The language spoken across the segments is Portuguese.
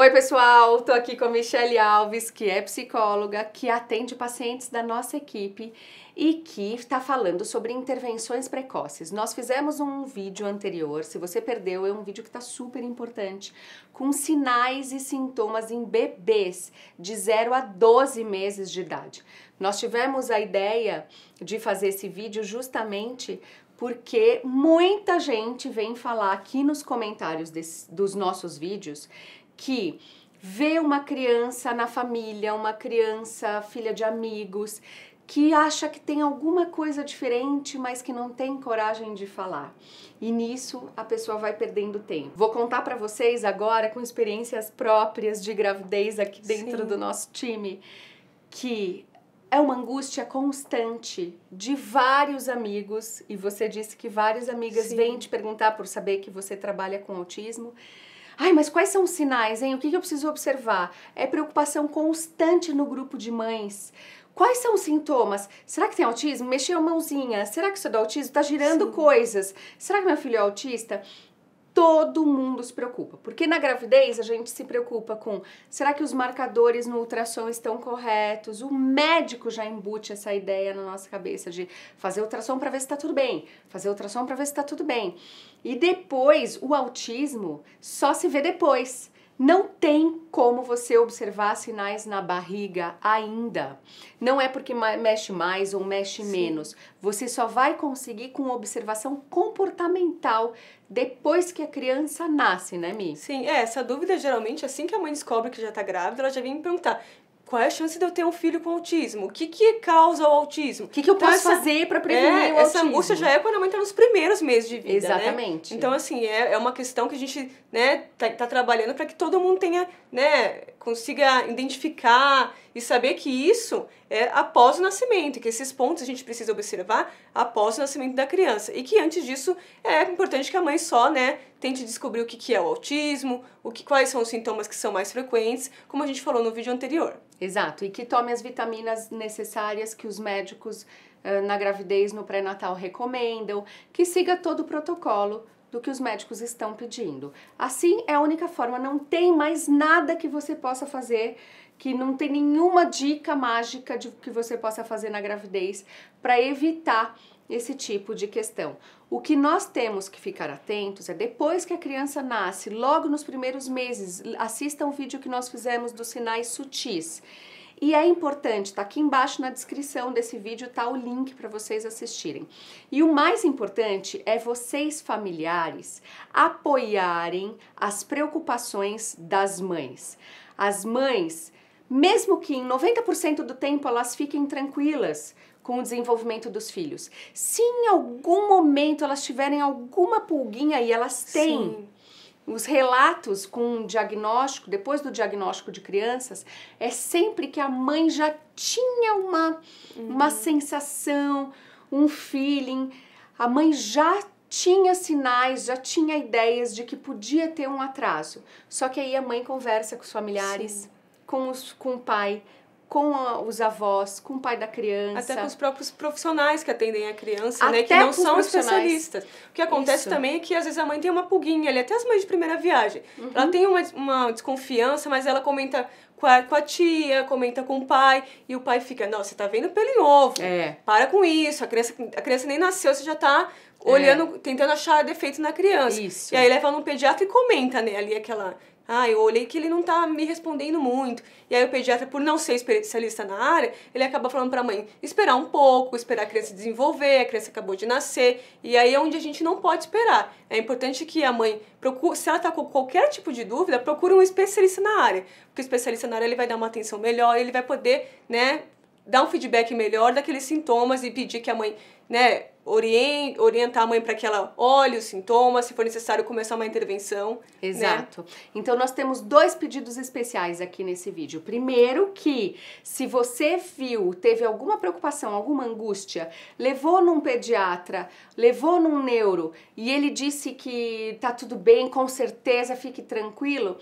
Oi, pessoal! Estou aqui com a Michelle Alves, que é psicóloga, que atende pacientes da nossa equipe e que está falando sobre intervenções precoces. Nós fizemos um vídeo anterior, se você perdeu, é um vídeo que está super importante, com sinais e sintomas em bebês de 0 a 12 meses de idade. Nós tivemos a ideia de fazer esse vídeo justamente porque muita gente vem falar aqui nos comentários desse, dos nossos vídeos que vê uma criança na família, uma criança filha de amigos, que acha que tem alguma coisa diferente, mas que não tem coragem de falar. E nisso a pessoa vai perdendo tempo. Vou contar para vocês agora com experiências próprias de gravidez aqui dentro Sim. do nosso time que é uma angústia constante de vários amigos e você disse que várias amigas Sim. vêm te perguntar por saber que você trabalha com autismo Ai, mas quais são os sinais, hein? O que eu preciso observar? É preocupação constante no grupo de mães. Quais são os sintomas? Será que tem autismo? Mexeu a mãozinha. Será que isso é do autismo? Tá girando Sim. coisas. Será que meu filho é autista? todo mundo se preocupa. Porque na gravidez a gente se preocupa com será que os marcadores no ultrassom estão corretos? O médico já embute essa ideia na nossa cabeça de fazer ultrassom para ver se está tudo bem, fazer ultrassom para ver se está tudo bem. E depois o autismo só se vê depois. Não tem como você observar sinais na barriga ainda. Não é porque mexe mais ou mexe Sim. menos. Você só vai conseguir com observação comportamental depois que a criança nasce, né, Mi? Sim, é, essa dúvida geralmente, assim que a mãe descobre que já tá grávida, ela já vem me perguntar: qual é a chance de eu ter um filho com autismo? O que, que causa o autismo? O que, que eu então, posso essa... fazer para é, prevenir é, o autismo? Essa angústia já é quando a mãe está nos primeiros meses de vida. Né? Exatamente. Né? Então, assim, é, é uma questão que a gente né, tá, tá trabalhando para que todo mundo tenha, né, consiga identificar e saber que isso é após o nascimento, que esses pontos a gente precisa observar após o nascimento da criança. E que antes disso é importante que a mãe só, né, tente descobrir o que, que é o autismo, o que, quais são os sintomas que são mais frequentes, como a gente falou no vídeo anterior. Exato, e que tome as vitaminas necessárias que os médicos eh, na gravidez, no pré-natal recomendam, que siga todo o protocolo do que os médicos estão pedindo. Assim é a única forma, não tem mais nada que você possa fazer, que não tem nenhuma dica mágica de que você possa fazer na gravidez para evitar esse tipo de questão. O que nós temos que ficar atentos é depois que a criança nasce, logo nos primeiros meses, assista um vídeo que nós fizemos dos sinais sutis. E é importante, tá aqui embaixo na descrição desse vídeo tá o link para vocês assistirem. E o mais importante é vocês familiares apoiarem as preocupações das mães. As mães mesmo que em 90% do tempo elas fiquem tranquilas com o desenvolvimento dos filhos, se em algum momento elas tiverem alguma pulguinha e elas têm. Sim. Os relatos com o diagnóstico, depois do diagnóstico de crianças, é sempre que a mãe já tinha uma, uhum. uma sensação, um feeling, a mãe já tinha sinais, já tinha ideias de que podia ter um atraso. Só que aí a mãe conversa com os familiares. Sim com, os, com o pai, com a, os avós, com o pai da criança. Até com os próprios profissionais que atendem a criança, Até né? Que não são especialistas. O que acontece Isso. também é que às vezes a mãe tem uma pulguinha ali, até as mães de primeira viagem. Uhum. Ela tem uma, uma desconfiança, mas ela comenta com a, com a, tia, comenta com o pai, e o pai fica, não, você tá vendo pelo em ovo, é. para com isso, a criança, a criança nem nasceu, você já tá olhando, é. tentando achar defeito na criança. Isso. E aí leva no pediatra e comenta, né, ali aquela ah, eu olhei que ele não tá me respondendo muito. E aí o pediatra, por não ser especialista na área, ele acaba falando para a mãe esperar um pouco, esperar a criança desenvolver, a criança acabou de nascer. E aí é onde a gente não pode esperar. É importante que a mãe procure, se ela está com qualquer tipo de dúvida, procure um especialista na área. Porque o especialista na área ele vai dar uma atenção melhor, ele vai poder, né, dar um feedback melhor daqueles sintomas e pedir que a mãe, né, orient, orientar a mãe para que ela olhe os sintomas, se for necessário começar uma intervenção. Né? Exato. Né? Então nós temos dois pedidos especiais aqui nesse vídeo. Primeiro que se você viu, teve alguma preocupação, alguma angústia, levou num pediatra, levou num neuro e ele disse que tá tudo bem, com certeza, fique tranquilo,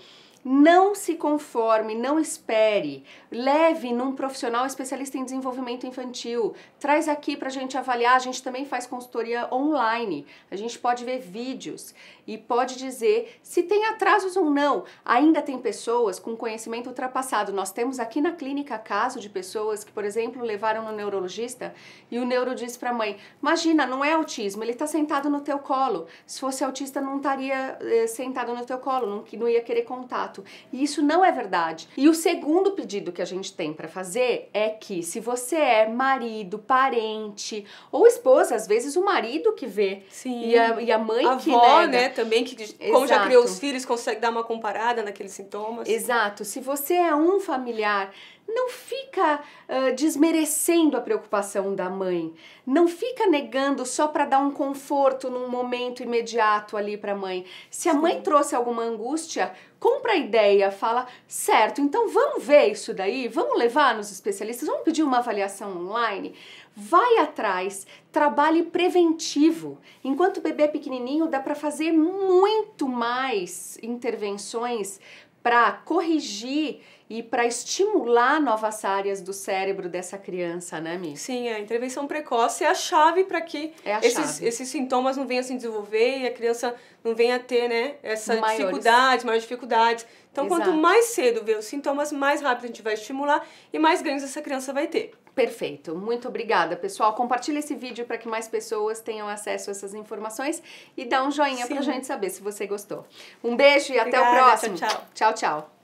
não se conforme, não espere. Leve num profissional especialista em desenvolvimento infantil. Traz aqui para a gente avaliar. A gente também faz consultoria online. A gente pode ver vídeos e pode dizer se tem atrasos ou não. Ainda tem pessoas com conhecimento ultrapassado. Nós temos aqui na clínica caso de pessoas que, por exemplo, levaram no neurologista e o neuro disse para a mãe: Imagina, não é autismo, ele está sentado no teu colo. Se fosse autista, não estaria eh, sentado no teu colo, não, não ia querer contato. E isso não é verdade. E o segundo pedido que a gente tem para fazer é que se você é marido, parente ou esposa, às vezes o marido que vê Sim. E, a, e a mãe a que avó, nega. né, também que como Exato. já criou os filhos consegue dar uma comparada naqueles sintomas. Exato. Se você é um familiar não fica uh, desmerecendo a preocupação da mãe, não fica negando só para dar um conforto num momento imediato ali para a mãe. Se a Sim. mãe trouxe alguma angústia, compra ideia, fala, certo, então vamos ver isso daí, vamos levar nos especialistas, vamos pedir uma avaliação online. Vai atrás, trabalhe preventivo. Enquanto o bebê é pequenininho, dá para fazer muito mais intervenções para corrigir e para estimular novas áreas do cérebro dessa criança, né, Mi? Sim, a intervenção precoce é a chave para que é esses, chave. esses sintomas não venham a se desenvolver e a criança não venha a ter, né, essa Maiores. dificuldade, maior dificuldades. Então, Exato. quanto mais cedo ver os sintomas, mais rápido a gente vai estimular e mais ganhos essa criança vai ter. Perfeito, muito obrigada, pessoal. Compartilhe esse vídeo para que mais pessoas tenham acesso a essas informações e dá um joinha para a gente saber se você gostou. Um beijo e obrigada, até o próximo. tchau, tchau. tchau, tchau.